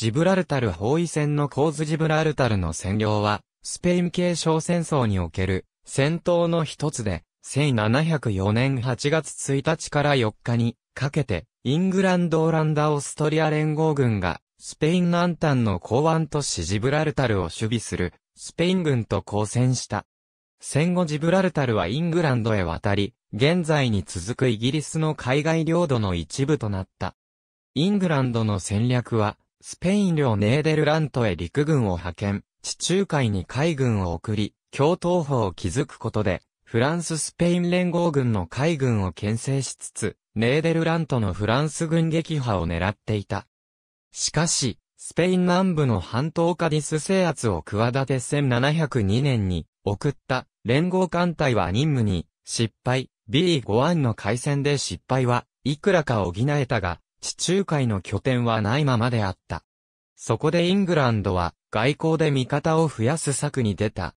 ジブラルタル包囲戦の構図ジブラルタルの占領は、スペイン系小戦争における戦闘の一つで、1704年8月1日から4日にかけて、イングランド・オランダ・オーストリア連合軍が、スペイン南端の港湾都市ジブラルタルを守備する、スペイン軍と交戦した。戦後ジブラルタルはイングランドへ渡り、現在に続くイギリスの海外領土の一部となった。イングランドの戦略は、スペイン領ネーデルラントへ陸軍を派遣、地中海に海軍を送り、共闘法を築くことで、フランス・スペイン連合軍の海軍を牽制しつつ、ネーデルラントのフランス軍撃破を狙っていた。しかし、スペイン南部の半島カディス制圧を企て1702年に送った連合艦隊は任務に失敗、B5 案の海戦で失敗はいくらか補えたが、地中海の拠点はないままであった。そこでイングランドは外交で味方を増やす策に出た。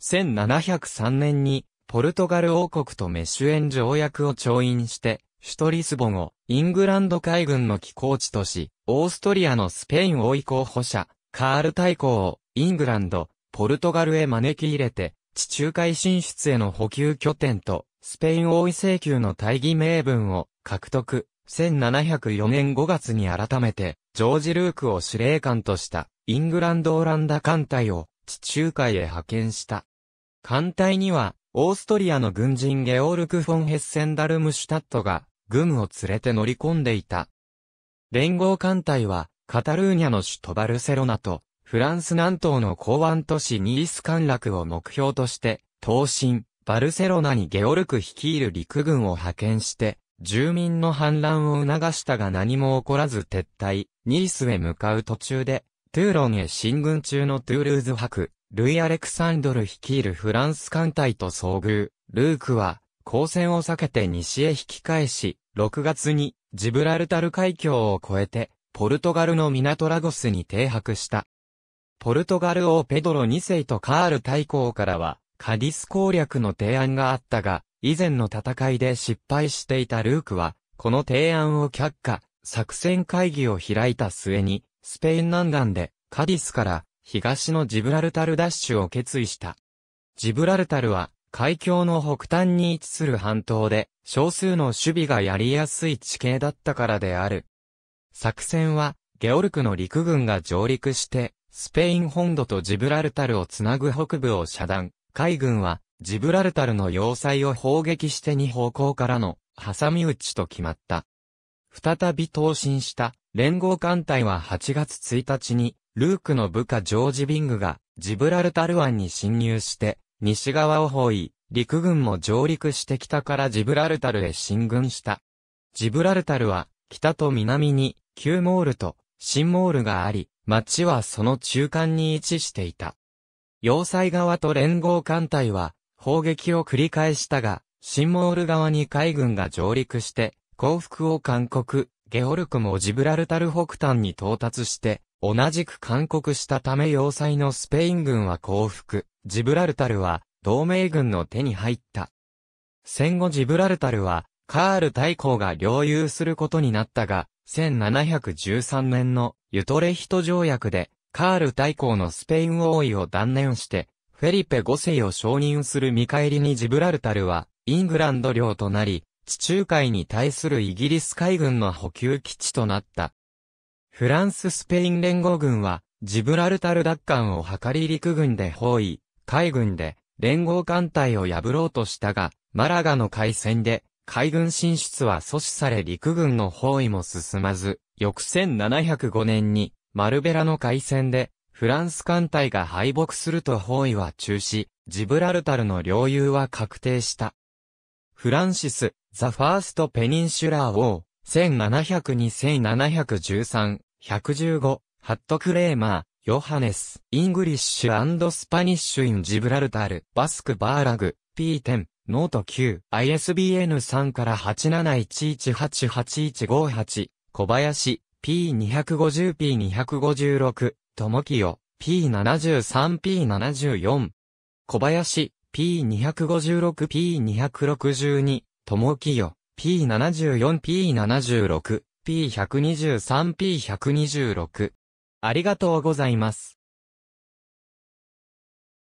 1703年にポルトガル王国とメシュエン条約を調印して、首都リスボンをイングランド海軍の寄港地とし、オーストリアのスペイン王位候補者、カール大公をイングランド、ポルトガルへ招き入れて、地中海進出への補給拠点と、スペイン王位請求の大義名分を獲得。1704年5月に改めて、ジョージ・ルークを司令官とした、イングランド・オランダ艦隊を、地中海へ派遣した。艦隊には、オーストリアの軍人ゲオルク・フォン・ヘッセンダルムシュタットが、軍を連れて乗り込んでいた。連合艦隊は、カタルーニャの首都バルセロナと、フランス南東の港湾都市ニース陥落を目標として、東進、バルセロナにゲオルク率いる陸軍を派遣して、住民の反乱を促したが何も起こらず撤退、ニースへ向かう途中で、トゥーロンへ進軍中のトゥールーズ博、ルイ・アレクサンドル率いるフランス艦隊と遭遇、ルークは、交戦を避けて西へ引き返し、6月に、ジブラルタル海峡を越えて、ポルトガルの港ラゴスに停泊した。ポルトガル王ペドロ2世とカール大公からは、カディス攻略の提案があったが、以前の戦いで失敗していたルークは、この提案を却下、作戦会議を開いた末に、スペイン南岸で、カディスから、東のジブラルタルダッシュを決意した。ジブラルタルは、海峡の北端に位置する半島で、少数の守備がやりやすい地形だったからである。作戦は、ゲオルクの陸軍が上陸して、スペイン本土とジブラルタルをつなぐ北部を遮断。海軍は、ジブラルタルの要塞を砲撃して2方向からの挟み撃ちと決まった。再び投進した連合艦隊は8月1日にルークの部下ジョージ・ビングがジブラルタル湾に侵入して西側を包囲、陸軍も上陸してきたからジブラルタルへ進軍した。ジブラルタルは北と南に旧モールと新モールがあり、町はその中間に位置していた。要塞側と連合艦隊は砲撃を繰り返したが、新モール側に海軍が上陸して、降伏を勧告、ゲオルクもジブラルタル北端に到達して、同じく勧告したため要塞のスペイン軍は降伏、ジブラルタルは同盟軍の手に入った。戦後ジブラルタルは、カール大公が領有することになったが、1713年のユトレヒト条約で、カール大公のスペイン王位を断念して、フェリペ5世を承認する見返りにジブラルタルは、イングランド領となり、地中海に対するイギリス海軍の補給基地となった。フランス・スペイン連合軍は、ジブラルタル奪還を図り陸軍で包囲、海軍で連合艦隊を破ろうとしたが、マラガの海戦で、海軍進出は阻止され陸軍の包囲も進まず、翌1705年に、マルベラの海戦で、フランス艦隊が敗北すると包囲は中止、ジブラルタルの領有は確定した。フランシス、ザ・ファースト・ペニンシュラー王、1702-1713、115、ハット・クレーマー、ヨハネス、イングリッシュスパニッシュ・イン・ジブラルタル、バスク・バーラグ、P10、ノート9、ISBN3 から8 7 1 1 8 8 1 5 8小林、P250、P256、ともきよ、P73、P74。小林、P256、P262、ともきよ、P74、P76、P123、P126。ありがとうございます。